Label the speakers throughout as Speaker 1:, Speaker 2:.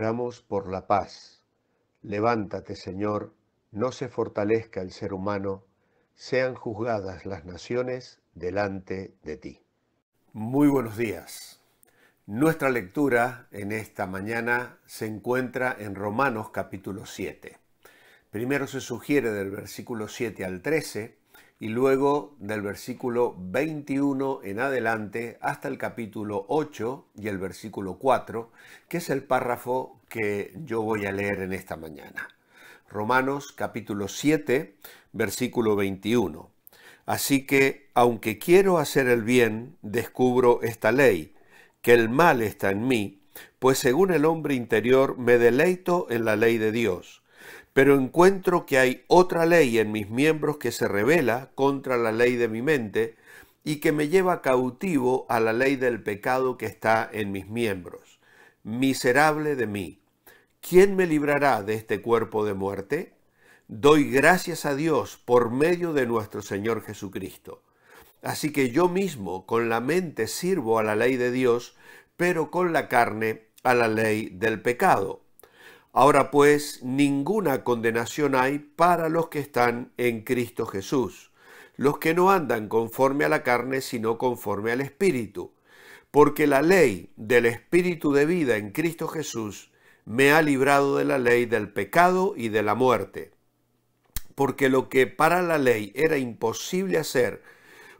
Speaker 1: Oramos por la paz. Levántate, Señor, no se fortalezca el ser humano, sean juzgadas las naciones delante de ti. Muy buenos días. Nuestra lectura en esta mañana se encuentra en Romanos capítulo 7. Primero se sugiere del versículo 7 al 13 y luego del versículo 21 en adelante hasta el capítulo 8 y el versículo 4, que es el párrafo que yo voy a leer en esta mañana. Romanos capítulo 7, versículo 21. Así que, aunque quiero hacer el bien, descubro esta ley, que el mal está en mí, pues según el hombre interior me deleito en la ley de Dios pero encuentro que hay otra ley en mis miembros que se revela contra la ley de mi mente y que me lleva cautivo a la ley del pecado que está en mis miembros. Miserable de mí, ¿quién me librará de este cuerpo de muerte? Doy gracias a Dios por medio de nuestro Señor Jesucristo. Así que yo mismo con la mente sirvo a la ley de Dios, pero con la carne a la ley del pecado. Ahora pues ninguna condenación hay para los que están en Cristo Jesús, los que no andan conforme a la carne, sino conforme al Espíritu, porque la ley del Espíritu de vida en Cristo Jesús me ha librado de la ley del pecado y de la muerte. Porque lo que para la ley era imposible hacer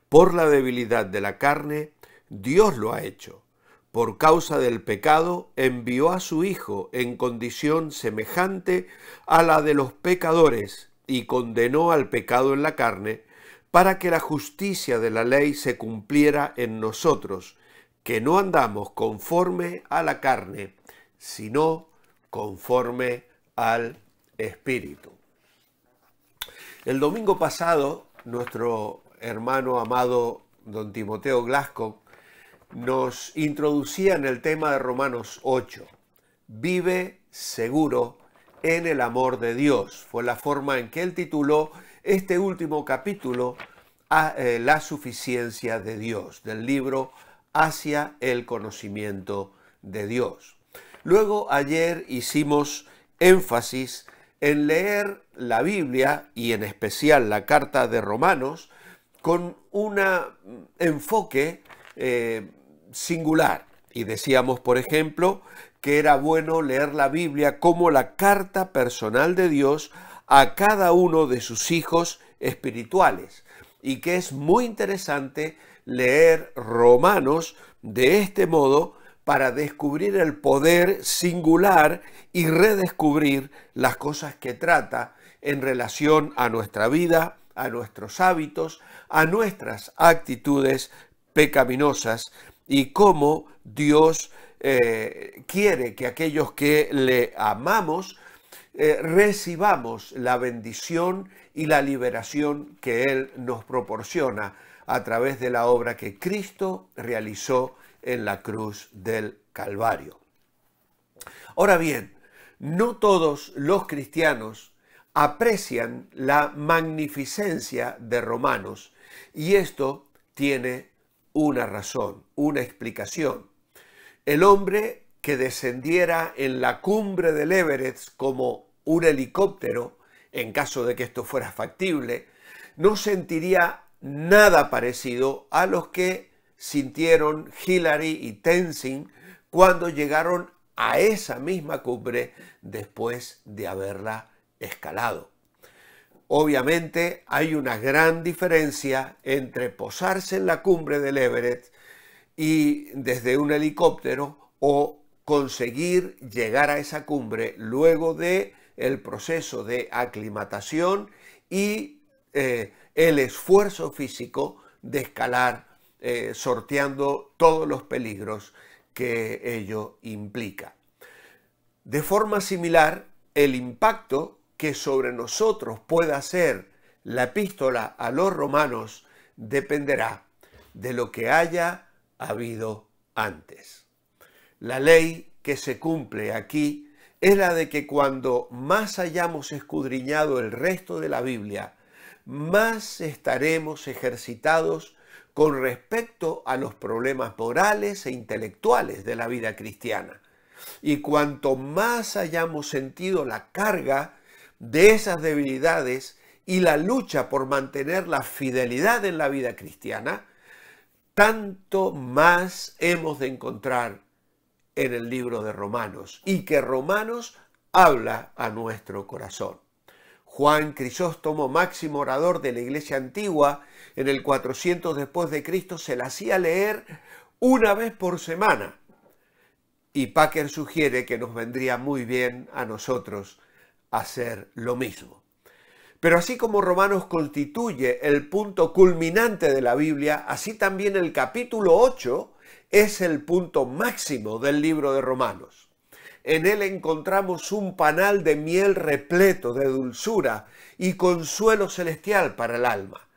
Speaker 1: por la debilidad de la carne, Dios lo ha hecho por causa del pecado, envió a su Hijo en condición semejante a la de los pecadores y condenó al pecado en la carne, para que la justicia de la ley se cumpliera en nosotros, que no andamos conforme a la carne, sino conforme al Espíritu. El domingo pasado, nuestro hermano amado don Timoteo Glasgow nos introducía en el tema de Romanos 8. Vive seguro en el amor de Dios. Fue la forma en que él tituló este último capítulo, a, eh, La suficiencia de Dios, del libro Hacia el conocimiento de Dios. Luego ayer hicimos énfasis en leer la Biblia y en especial la carta de Romanos con un mm, enfoque eh, singular. Y decíamos, por ejemplo, que era bueno leer la Biblia como la carta personal de Dios a cada uno de sus hijos espirituales. Y que es muy interesante leer Romanos de este modo para descubrir el poder singular y redescubrir las cosas que trata en relación a nuestra vida, a nuestros hábitos, a nuestras actitudes pecaminosas y cómo Dios eh, quiere que aquellos que le amamos eh, recibamos la bendición y la liberación que Él nos proporciona a través de la obra que Cristo realizó en la cruz del Calvario. Ahora bien, no todos los cristianos aprecian la magnificencia de Romanos y esto tiene una razón, una explicación. El hombre que descendiera en la cumbre del Everest como un helicóptero, en caso de que esto fuera factible, no sentiría nada parecido a los que sintieron Hillary y Tenzin cuando llegaron a esa misma cumbre después de haberla escalado. Obviamente hay una gran diferencia entre posarse en la cumbre del Everett y desde un helicóptero o conseguir llegar a esa cumbre luego de el proceso de aclimatación y eh, el esfuerzo físico de escalar eh, sorteando todos los peligros que ello implica. De forma similar, el impacto que sobre nosotros pueda ser la epístola a los romanos dependerá de lo que haya habido antes. La ley que se cumple aquí es la de que cuando más hayamos escudriñado el resto de la Biblia, más estaremos ejercitados con respecto a los problemas morales e intelectuales de la vida cristiana. Y cuanto más hayamos sentido la carga de esas debilidades y la lucha por mantener la fidelidad en la vida cristiana, tanto más hemos de encontrar en el libro de Romanos y que Romanos habla a nuestro corazón. Juan Crisóstomo, máximo orador de la iglesia antigua, en el 400 después de Cristo se la hacía leer una vez por semana. Y Packer sugiere que nos vendría muy bien a nosotros hacer lo mismo. Pero así como Romanos constituye el punto culminante de la Biblia, así también el capítulo 8 es el punto máximo del libro de Romanos. En él encontramos un panal de miel repleto de dulzura y consuelo celestial para el alma.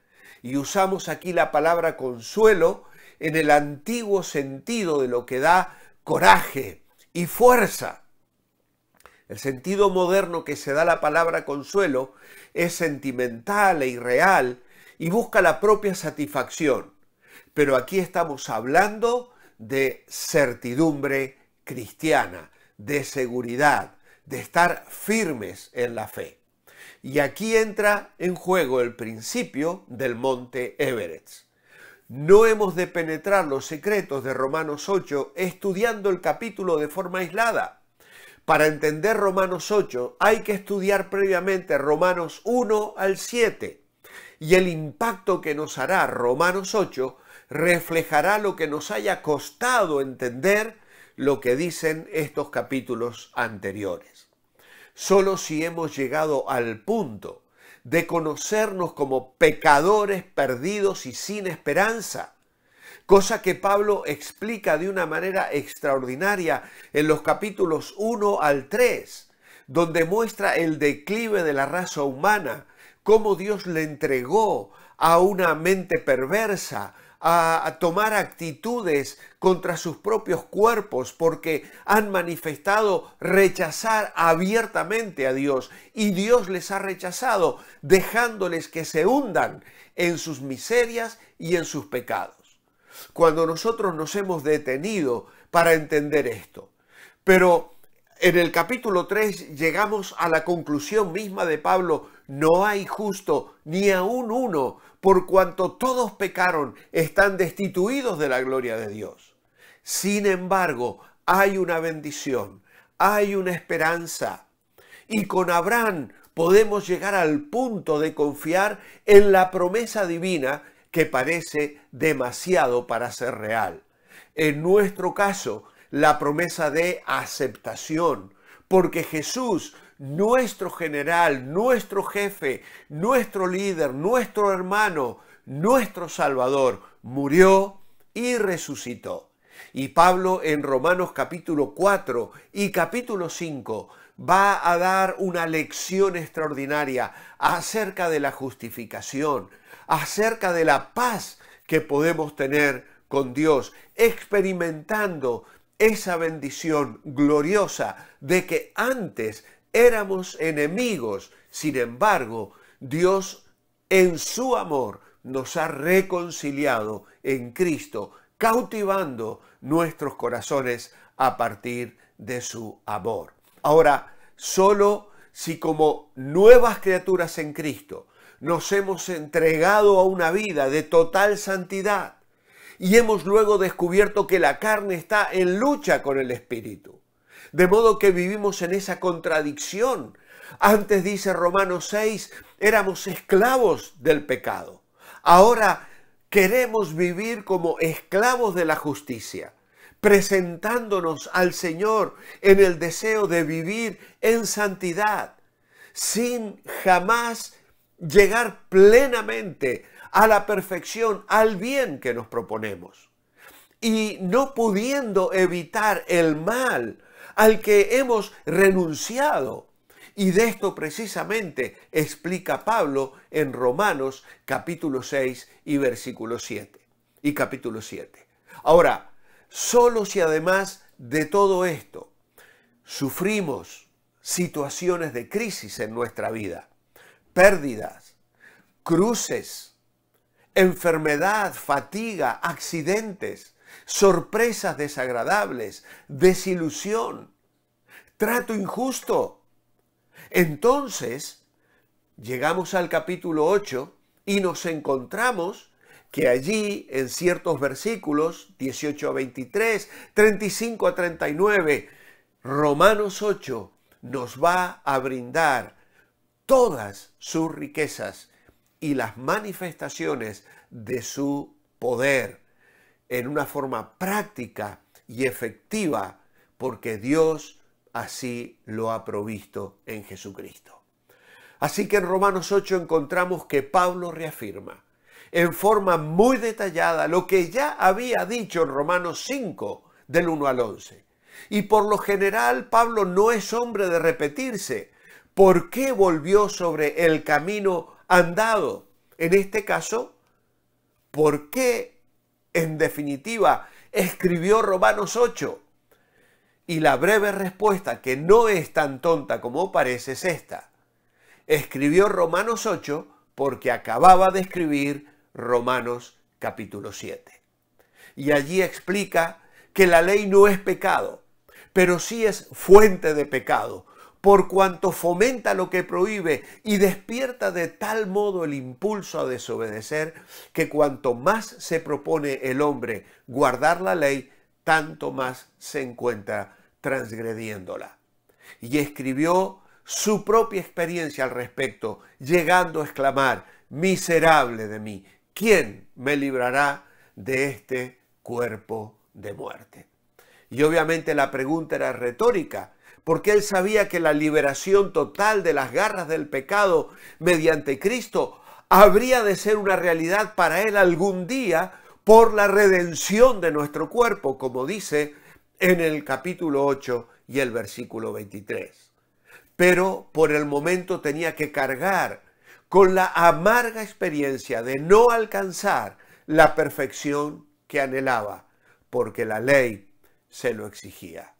Speaker 1: Y usamos aquí la palabra consuelo en el antiguo sentido de lo que da coraje y fuerza el sentido moderno que se da la palabra consuelo es sentimental e irreal y busca la propia satisfacción. Pero aquí estamos hablando de certidumbre cristiana, de seguridad, de estar firmes en la fe. Y aquí entra en juego el principio del monte Everest. No hemos de penetrar los secretos de Romanos 8 estudiando el capítulo de forma aislada. Para entender Romanos 8 hay que estudiar previamente Romanos 1 al 7 y el impacto que nos hará Romanos 8 reflejará lo que nos haya costado entender lo que dicen estos capítulos anteriores. Solo si hemos llegado al punto de conocernos como pecadores perdidos y sin esperanza, cosa que Pablo explica de una manera extraordinaria en los capítulos 1 al 3, donde muestra el declive de la raza humana, cómo Dios le entregó a una mente perversa, a tomar actitudes contra sus propios cuerpos porque han manifestado rechazar abiertamente a Dios y Dios les ha rechazado dejándoles que se hundan en sus miserias y en sus pecados cuando nosotros nos hemos detenido para entender esto. Pero en el capítulo 3 llegamos a la conclusión misma de Pablo, no hay justo ni aún uno, por cuanto todos pecaron, están destituidos de la gloria de Dios. Sin embargo, hay una bendición, hay una esperanza. Y con Abraham podemos llegar al punto de confiar en la promesa divina que parece demasiado para ser real. En nuestro caso, la promesa de aceptación, porque Jesús, nuestro general, nuestro jefe, nuestro líder, nuestro hermano, nuestro Salvador, murió y resucitó. Y Pablo en Romanos capítulo 4 y capítulo 5 va a dar una lección extraordinaria acerca de la justificación, acerca de la paz que podemos tener con Dios, experimentando esa bendición gloriosa de que antes éramos enemigos, sin embargo, Dios en su amor nos ha reconciliado en Cristo, cautivando nuestros corazones a partir de su amor. Ahora, solo si como nuevas criaturas en Cristo nos hemos entregado a una vida de total santidad y hemos luego descubierto que la carne está en lucha con el espíritu. De modo que vivimos en esa contradicción. Antes dice Romanos 6, éramos esclavos del pecado. Ahora queremos vivir como esclavos de la justicia, presentándonos al Señor en el deseo de vivir en santidad, sin jamás llegar plenamente a la perfección, al bien que nos proponemos. Y no pudiendo evitar el mal al que hemos renunciado. Y de esto precisamente explica Pablo en Romanos capítulo 6 y versículo 7. Y capítulo 7. Ahora, solo si además de todo esto sufrimos situaciones de crisis en nuestra vida, pérdidas, cruces, enfermedad, fatiga, accidentes, sorpresas desagradables, desilusión, trato injusto. Entonces, llegamos al capítulo 8 y nos encontramos que allí, en ciertos versículos, 18 a 23, 35 a 39, Romanos 8 nos va a brindar todas sus riquezas y las manifestaciones de su poder en una forma práctica y efectiva, porque Dios así lo ha provisto en Jesucristo. Así que en Romanos 8 encontramos que Pablo reafirma en forma muy detallada lo que ya había dicho en Romanos 5 del 1 al 11. Y por lo general Pablo no es hombre de repetirse, ¿Por qué volvió sobre el camino andado? En este caso, ¿por qué, en definitiva, escribió Romanos 8? Y la breve respuesta, que no es tan tonta como parece, es esta. Escribió Romanos 8 porque acababa de escribir Romanos capítulo 7. Y allí explica que la ley no es pecado, pero sí es fuente de pecado, por cuanto fomenta lo que prohíbe y despierta de tal modo el impulso a desobedecer, que cuanto más se propone el hombre guardar la ley, tanto más se encuentra transgrediéndola. Y escribió su propia experiencia al respecto, llegando a exclamar, miserable de mí, ¿quién me librará de este cuerpo de muerte? Y obviamente la pregunta era retórica, porque él sabía que la liberación total de las garras del pecado mediante Cristo habría de ser una realidad para él algún día por la redención de nuestro cuerpo, como dice en el capítulo 8 y el versículo 23. Pero por el momento tenía que cargar con la amarga experiencia de no alcanzar la perfección que anhelaba, porque la ley se lo exigía.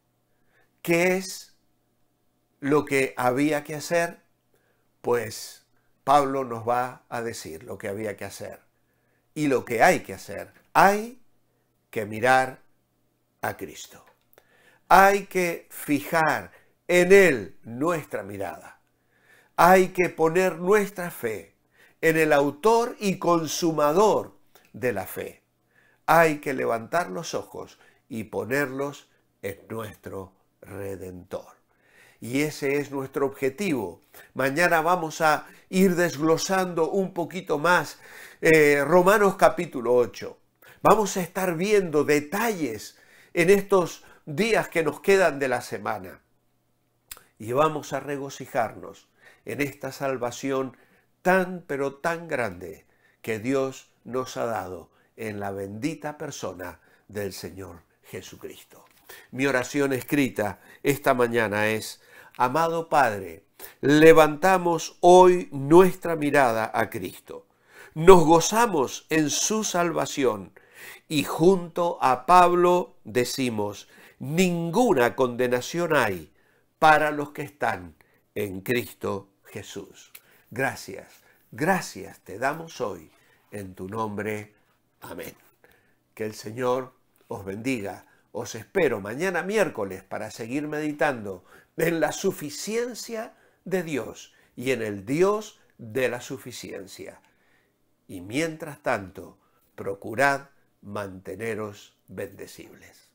Speaker 1: ¿Qué es lo que había que hacer, pues Pablo nos va a decir lo que había que hacer y lo que hay que hacer. Hay que mirar a Cristo. Hay que fijar en Él nuestra mirada. Hay que poner nuestra fe en el autor y consumador de la fe. Hay que levantar los ojos y ponerlos en nuestro Redentor y ese es nuestro objetivo. Mañana vamos a ir desglosando un poquito más eh, Romanos capítulo 8. Vamos a estar viendo detalles en estos días que nos quedan de la semana. Y vamos a regocijarnos en esta salvación tan pero tan grande que Dios nos ha dado en la bendita persona del Señor Jesucristo. Mi oración escrita esta mañana es, Amado Padre, levantamos hoy nuestra mirada a Cristo. Nos gozamos en su salvación y junto a Pablo decimos, ninguna condenación hay para los que están en Cristo Jesús. Gracias, gracias te damos hoy en tu nombre. Amén. Que el Señor os bendiga os espero mañana miércoles para seguir meditando en la suficiencia de Dios y en el Dios de la suficiencia. Y mientras tanto, procurad manteneros bendecibles.